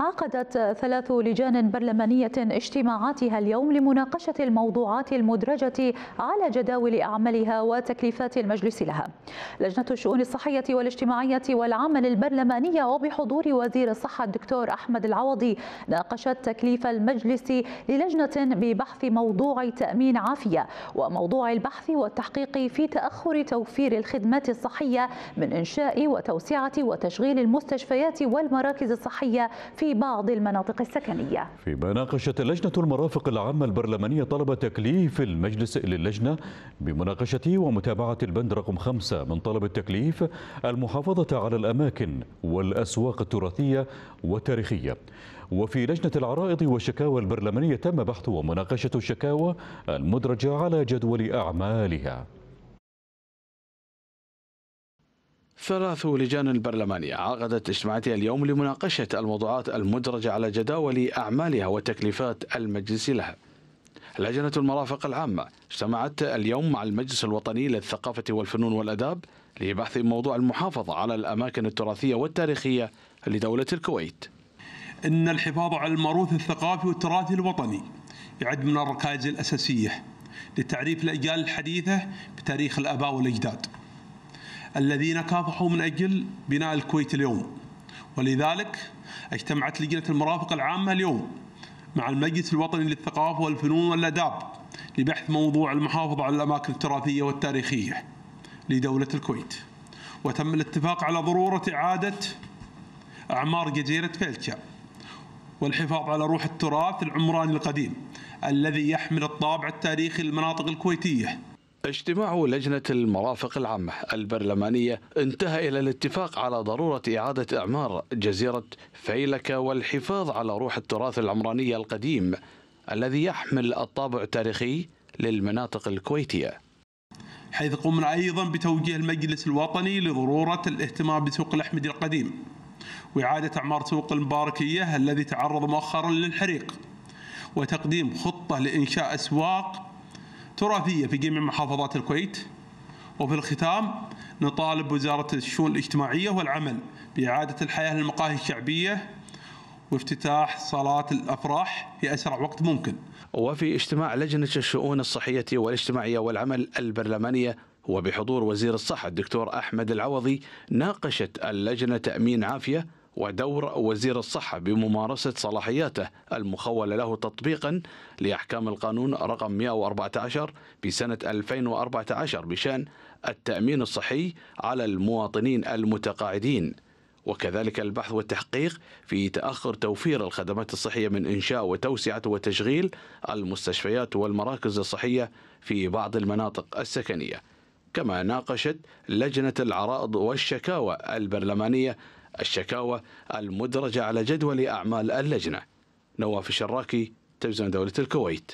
عقدت ثلاث لجان برلمانية اجتماعاتها اليوم لمناقشة الموضوعات المدرجة على جداول أعمالها وتكليفات المجلس لها لجنة الشؤون الصحية والاجتماعية والعمل البرلمانية وبحضور وزير الصحة الدكتور أحمد العوضي ناقشت تكليف المجلس للجنة ببحث موضوع تأمين عافية وموضوع البحث والتحقيق في تأخر توفير الخدمات الصحية من إنشاء وتوسعة وتشغيل المستشفيات والمراكز الصحية في في بعض المناطق السكنية فيما ناقشت لجنة المرافق العامة البرلمانية طلب تكليف المجلس للجنة بمناقشة ومتابعة البند رقم خمسة من طلب التكليف المحافظة على الأماكن والأسواق التراثية والتاريخية وفي لجنة العرائض والشكاوى البرلمانية تم بحث ومناقشة الشكاوى المدرجة على جدول أعمالها ثلاث لجان البرلمانية عقدت اجتماعاتها اليوم لمناقشة الموضوعات المدرجة على جداول أعمالها وتكليفات المجلس لها لجنة المرافق العامة اجتمعت اليوم مع المجلس الوطني للثقافة والفنون والأداب لبحث موضوع المحافظة على الأماكن التراثية والتاريخية لدولة الكويت إن الحفاظ على الموروث الثقافي والتراثي الوطني يعد من الركائز الأساسية لتعريف الأجيال الحديثة بتاريخ الآباء والأجداد الذين كافحوا من أجل بناء الكويت اليوم ولذلك اجتمعت لجنة المرافقة العامة اليوم مع المجلس الوطني للثقافة والفنون والآداب لبحث موضوع المحافظة على الأماكن التراثية والتاريخية لدولة الكويت وتم الاتفاق على ضرورة إعادة أعمار جزيرة فيلتشا والحفاظ على روح التراث العمراني القديم الذي يحمل الطابع التاريخي للمناطق الكويتية اجتماع لجنة المرافق العامة البرلمانية انتهى إلى الاتفاق على ضرورة إعادة إعمار جزيرة فيلكة والحفاظ على روح التراث العمراني القديم الذي يحمل الطابع التاريخي للمناطق الكويتية حيث قمنا أيضا بتوجيه المجلس الوطني لضرورة الاهتمام بسوق الأحمدي القديم وإعادة إعمار سوق المباركية الذي تعرض مؤخرا للحريق وتقديم خطة لإنشاء أسواق تراثية في جميع محافظات الكويت وفي الختام نطالب وزارة الشؤون الاجتماعية والعمل بإعادة الحياة للمقاهي الشعبية وافتتاح صالات الأفراح في أسرع وقت ممكن وفي اجتماع لجنة الشؤون الصحية والاجتماعية والعمل البرلمانية وبحضور وزير الصحة الدكتور أحمد العوضي ناقشت اللجنة تأمين عافية ودور وزير الصحة بممارسة صلاحياته المخولة له تطبيقا لأحكام القانون رقم 114 بسنة 2014 بشأن التأمين الصحي على المواطنين المتقاعدين وكذلك البحث والتحقيق في تأخر توفير الخدمات الصحية من إنشاء وتوسعة وتشغيل المستشفيات والمراكز الصحية في بعض المناطق السكنية كما ناقشت لجنة العرائض والشكاوى البرلمانية الشكاوى المدرجة على جدول أعمال اللجنة نواف الشراكي تلفزيون دولة الكويت